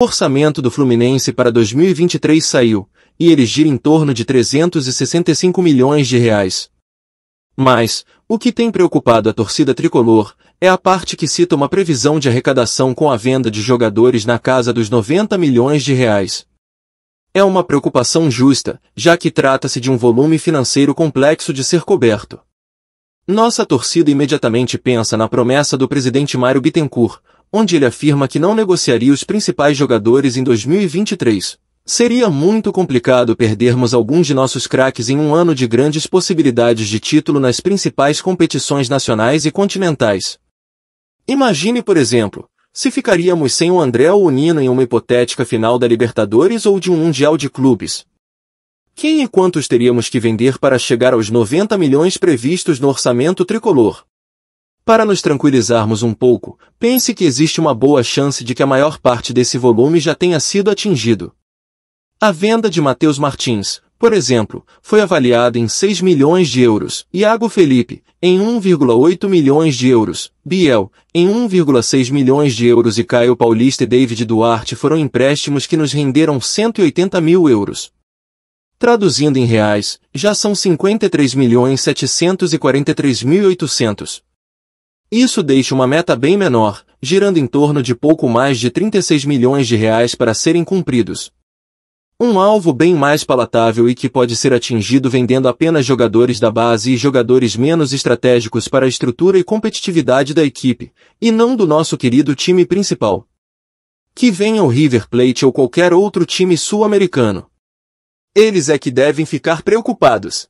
O orçamento do Fluminense para 2023 saiu, e ele gira em torno de 365 milhões de reais. Mas, o que tem preocupado a torcida tricolor é a parte que cita uma previsão de arrecadação com a venda de jogadores na casa dos 90 milhões de reais. É uma preocupação justa, já que trata-se de um volume financeiro complexo de ser coberto. Nossa torcida imediatamente pensa na promessa do presidente Mário Bittencourt, onde ele afirma que não negociaria os principais jogadores em 2023. Seria muito complicado perdermos alguns de nossos craques em um ano de grandes possibilidades de título nas principais competições nacionais e continentais. Imagine, por exemplo, se ficaríamos sem o André ou o Nino em uma hipotética final da Libertadores ou de um Mundial de Clubes. Quem e quantos teríamos que vender para chegar aos 90 milhões previstos no orçamento tricolor? Para nos tranquilizarmos um pouco, pense que existe uma boa chance de que a maior parte desse volume já tenha sido atingido. A venda de Matheus Martins, por exemplo, foi avaliada em 6 milhões de euros, Iago Felipe, em 1,8 milhões de euros, Biel, em 1,6 milhões de euros e Caio Paulista e David Duarte foram empréstimos que nos renderam 180 mil euros. Traduzindo em reais, já são 53.743.800. Isso deixa uma meta bem menor, girando em torno de pouco mais de 36 milhões de reais para serem cumpridos. Um alvo bem mais palatável e que pode ser atingido vendendo apenas jogadores da base e jogadores menos estratégicos para a estrutura e competitividade da equipe, e não do nosso querido time principal. Que venha o River Plate ou qualquer outro time sul-americano. Eles é que devem ficar preocupados.